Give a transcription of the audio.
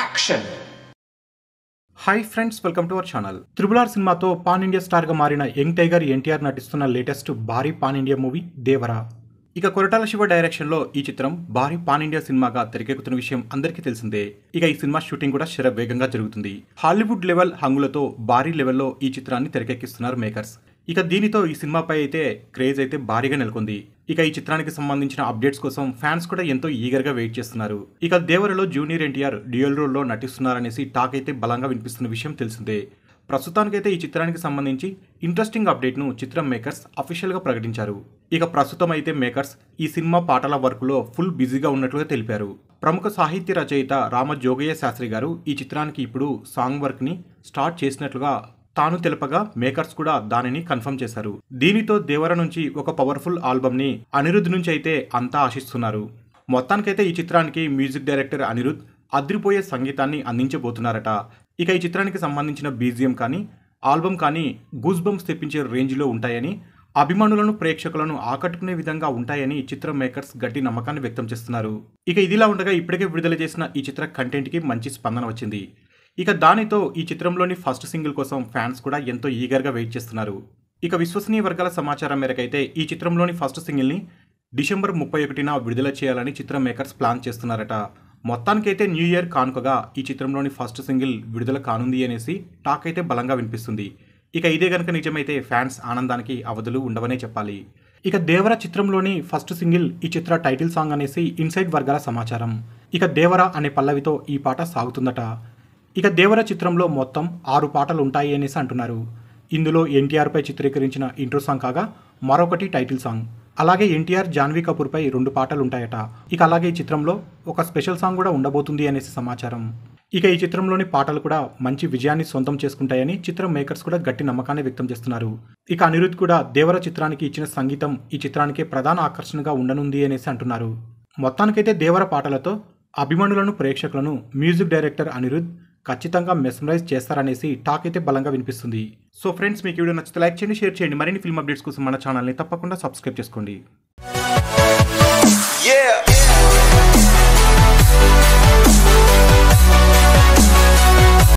action hi friends welcome to our channel triple R సినిమాతో pan India స్టార్గా మారిన young tiger NTR నటిస్తున్న లేటెస్ట్ భారీ పాన్ ఇండియా మూవీ దేవరా ఇక కొరటాల శివ డైరెక్షన్లో ఈ చిత్రం భారీ పాన్ ఇండియా సినిమాగా తెరకెక్కుతున్న విషయం అందరికీ తెలిసిందే ఇక ఈ సినిమా షూటింగ్ కూడా శర వేగంగా జరుగుతుంది హాలీవుడ్ లెవెల్ హంగులతో భారీ లెవెల్లో ఈ చిత్రాన్ని తెరకెక్కిస్తున్నారు మేకర్స్ ఇక దీనితో ఈ సినిమాపై అయితే క్రేజ్ అయితే భారీగా నెలకొంది ఇక ఈ చిత్రానికి సంబంధించిన అప్డేట్స్ కోసం ఫ్యాన్స్ కూడా ఎంతో ఈగర్గా వెయిట్ చేస్తున్నారు ఇక దేవరలో జూనియర్ ఎన్టీఆర్ డ్యూయల్ రోల్లో నటిస్తున్నారనేసి టాక్ అయితే బలంగా వినిపిస్తున్న విషయం తెలిసిందే ప్రస్తుతానికైతే ఈ చిత్రానికి సంబంధించి ఇంట్రెస్టింగ్ అప్డేట్ను చిత్రం మేకర్స్ అఫీషియల్గా ప్రకటించారు ఇక ప్రస్తుతం అయితే మేకర్స్ ఈ సినిమా పాటల వర్క్లో ఫుల్ బిజీగా ఉన్నట్లుగా తెలిపారు ప్రముఖ సాహిత్య రచయిత రామ జోగయ్య శాస్త్రి గారు ఈ చిత్రానికి ఇప్పుడు సాంగ్ వర్క్ని స్టార్ట్ చేసినట్లుగా తాను తెలపగా మేకర్స్ కూడా దానిని కన్ఫర్మ్ చేశారు దీనితో దేవర నుంచి ఒక పవర్ఫుల్ ఆల్బమ్ని అనిరుద్ నుంచి అయితే అంతా ఆశిస్తున్నారు మొత్తానికైతే ఈ చిత్రానికి మ్యూజిక్ డైరెక్టర్ అనిరుద్ అదిరిపోయే సంగీతాన్ని అందించబోతున్నారట ఇక ఈ చిత్రానికి సంబంధించిన బీజియం కానీ ఆల్బమ్ కానీ గూజ్ బంప్స్ తెప్పించే రేంజ్లో ఉంటాయని అభిమానులను ప్రేక్షకులను ఆకట్టుకునే విధంగా ఉంటాయని చిత్ర మేకర్స్ గట్టి నమ్మకాన్ని వ్యక్తం చేస్తున్నారు ఇక ఇదిలా ఉండగా ఇప్పటికే విడుదల చేసిన ఈ చిత్ర కంటెంట్కి మంచి స్పందన వచ్చింది ఇక దానితో ఈ చిత్రంలోని ఫస్ట్ సింగిల్ కోసం ఫ్యాన్స్ కూడా ఎంతో ఈగర్గా వెయిట్ చేస్తున్నారు ఇక విశ్వసనీయ వర్గాల సమాచారం మేరకైతే ఈ చిత్రంలోని ఫస్ట్ సింగిల్ని డిసెంబర్ ముప్పై ఒకటిన విడుదల చేయాలని చిత్ర మేకర్స్ ప్లాన్ చేస్తున్నారట మొత్తానికైతే న్యూ ఇయర్ కానుకగా ఈ చిత్రంలోని ఫస్ట్ సింగిల్ విడుదల కానుంది అనేసి టాక్ అయితే బలంగా వినిపిస్తుంది ఇక ఇదే కనుక నిజమైతే ఫ్యాన్స్ ఆనందానికి అవధులు ఉండవనే చెప్పాలి ఇక దేవర చిత్రంలోని ఫస్ట్ సింగిల్ ఈ చిత్ర టైటిల్ సాంగ్ అనేసి ఇన్సైడ్ వర్గాల సమాచారం ఇక దేవర అనే పల్లవితో ఈ పాట సాగుతుందట ఇక దేవర చిత్రంలో మొత్తం ఆరు పాటలు ఉంటాయి అనేసి అంటున్నారు ఇందులో ఎన్టీఆర్పై చిత్రీకరించిన ఇంట్రో సాంగ్ కాగా మరొకటి టైటిల్ సాంగ్ అలాగే ఎన్టీఆర్ జాన్వీ కపూర్పై రెండు పాటలు ఉంటాయట ఇక అలాగే ఈ చిత్రంలో ఒక స్పెషల్ సాంగ్ కూడా ఉండబోతుంది అనేసి సమాచారం ఇక ఈ చిత్రంలోని పాటలు కూడా మంచి విజయాన్ని సొంతం చేసుకుంటాయని చిత్రం మేకర్స్ కూడా గట్టి నమ్మకాన్ని వ్యక్తం చేస్తున్నారు ఇక అనిరుద్ధ్ కూడా దేవర చిత్రానికి ఇచ్చిన సంగీతం ఈ చిత్రానికే ప్రధాన ఆకర్షణగా ఉండనుంది అనేసి అంటున్నారు మొత్తానికైతే దేవర పాటలతో అభిమానులను ప్రేక్షకులను మ్యూజిక్ డైరెక్టర్ అనిరుద్ ఖచ్చితంగా మెస్మరైజ్ చేస్తారనేసి టాక్ అయితే బలంగా వినిపిస్తుంది సో ఫ్రెండ్స్ మీకు వీడియో నచ్చితే లైక్ చేయండి షేర్ చేయండి మరిన్ని ఫిల్మ్ అప్డేట్స్ కోసం మన ఛానల్ని తప్పకుండా సబ్స్క్రైబ్ చేసుకోండి